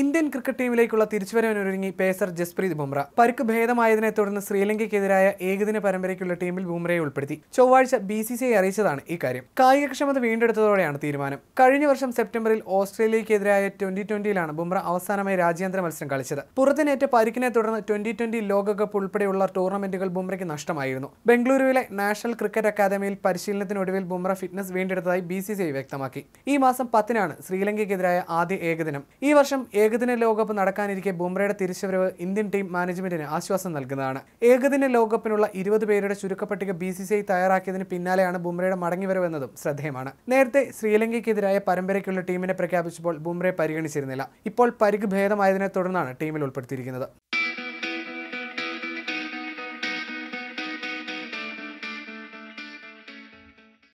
Indian cricket ടീമിലേക്കുള്ള തിരിച്ചുവരവിനൊരുങ്ങി pacer Jasprit Bumrah പരുക്ക് ഭേദമായതിനെ തുടർന്ന് ശ്രീലങ്കയ്ക്കെതിരായ ഏകദിന പരമ്പരയ്ക്കുള്ള ടീമിൽ ബുംറയെ ഉൾപ്പെടുത്തി ചൊവ്വാഴ്ച ബി സി സി ഐ അറിയിച്ചതാണ് ഇക്കാര്യം കായികക്ഷമത വീണ്ടെടുത്തതോടെയാണ് തീരുമാനം കഴിഞ്ഞ വർഷം സെപ്റ്റംബറിൽ ഓസ്ട്രേലിയക്കെതിരായ ട്വന്റി ട്വന്റിയിലാണ് ബുംറ അവസാനമായി രാജ്യാന്തര മത്സരം കളിച്ചത് പുറത്തിനേറ്റ പരുക്കിനെ തുടർന്ന് ട്വന്റി ട്വന്റി ലോകകപ്പ് ഉൾപ്പെടെയുള്ള ടൂർണമെന്റുകൾ ബുംറയ്ക്ക് നഷ്ടമായിരുന്നു ബംഗളൂരുവിലെ നാഷണൽ ക്രിക്കറ്റ് അക്കാദമിയിൽ പരിശീലനത്തിനൊടുവിൽ ബുംറ ഫിറ്റ്നസ് വീണ്ടെടുത്തതായി ബി സി സി ഐ വ്യക്തമാക്കി ഈ മാസം പത്തിനാണ് ശ്രീലങ്കയ്ക്കെതിരായ ആദ്യ ഏകദിനം ഈ വർഷം ഏകദിന ലോകകപ്പ് നടക്കാനിരിക്കെ ബുംറയുടെ തിരിച്ചുവരവ് ഇന്ത്യൻ ടീം മാനേജ്മെന്റിന് ആശ്വാസം നൽകുന്നതാണ് ഏകദിന ലോകകപ്പിനുള്ള ഇരുപത് പേരുടെ ചുരുക്കപ്പട്ടിക ബി സി സി ഐ തയ്യാറാക്കിയതിന് പിന്നാലെയാണ് ബുംറയുടെ മടങ്ങിവരവ് എന്നതും ശ്രദ്ധേയമാണ് നേരത്തെ ശ്രീലങ്കയ്ക്കെതിരായ പരമ്പരയ്ക്കുള്ള ടീമിനെ പ്രഖ്യാപിച്ചപ്പോൾ ബുംറയെ പരിഗണിച്ചിരുന്നില്ല ഇപ്പോൾ പരിഗ് ഭേദമായതിനെ തുടർന്നാണ് ടീമിൽ ഉൾപ്പെടുത്തിയിരിക്കുന്നത്